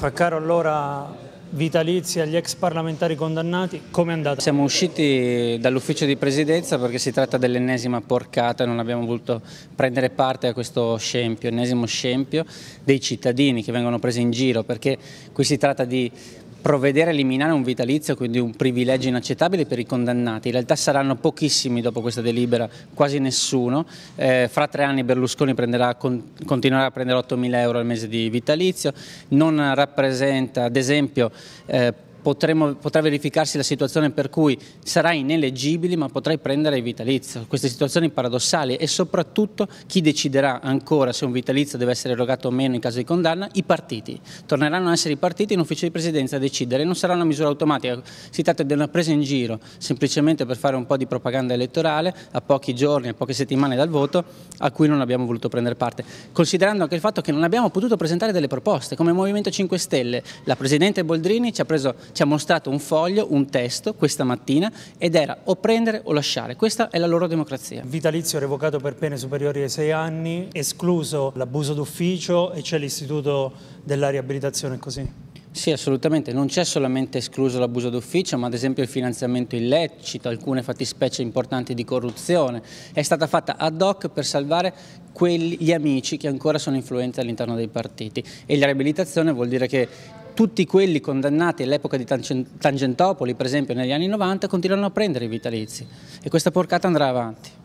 Fraccaro allora vitalizia agli ex parlamentari condannati, come è andata? Siamo usciti dall'ufficio di presidenza perché si tratta dell'ennesima porcata, non abbiamo voluto prendere parte a questo scempio, ennesimo scempio dei cittadini che vengono presi in giro perché qui si tratta di provvedere a eliminare un vitalizio, quindi un privilegio inaccettabile per i condannati. In realtà saranno pochissimi dopo questa delibera, quasi nessuno. Eh, fra tre anni Berlusconi prenderà, con, continuerà a prendere 8.000 euro al mese di vitalizio, non rappresenta ad esempio eh, potremo, potrà verificarsi la situazione per cui sarai ineleggibile ma potrai prendere il vitalizio. Queste situazioni paradossali e soprattutto chi deciderà ancora se un vitalizio deve essere erogato o meno in caso di condanna? I partiti. Torneranno a essere i partiti in ufficio di presidenza a decidere. Non sarà una misura automatica, si tratta di una presa in giro semplicemente per fare un po' di propaganda elettorale a pochi giorni, a poche settimane dal voto a cui non abbiamo voluto prendere parte. Considerando anche il fatto che non abbiamo potuto presentare delle proposte come Movimento 5 Stelle, la Presidente Boldrini ci ha preso ci ha mostrato un foglio, un testo questa mattina ed era o prendere o lasciare. Questa è la loro democrazia. Vitalizio revocato per pene superiori ai sei anni, escluso l'abuso d'ufficio e c'è l'istituto della riabilitazione così. Sì, assolutamente, non c'è solamente escluso l'abuso d'ufficio, ma ad esempio il finanziamento illecito, alcune fattispecie importanti di corruzione. È stata fatta ad hoc per salvare quelli, gli amici che ancora sono influenti all'interno dei partiti. E la riabilitazione vuol dire che tutti quelli condannati all'epoca di Tangentopoli, per esempio negli anni 90, continuano a prendere i vitalizi e questa porcata andrà avanti.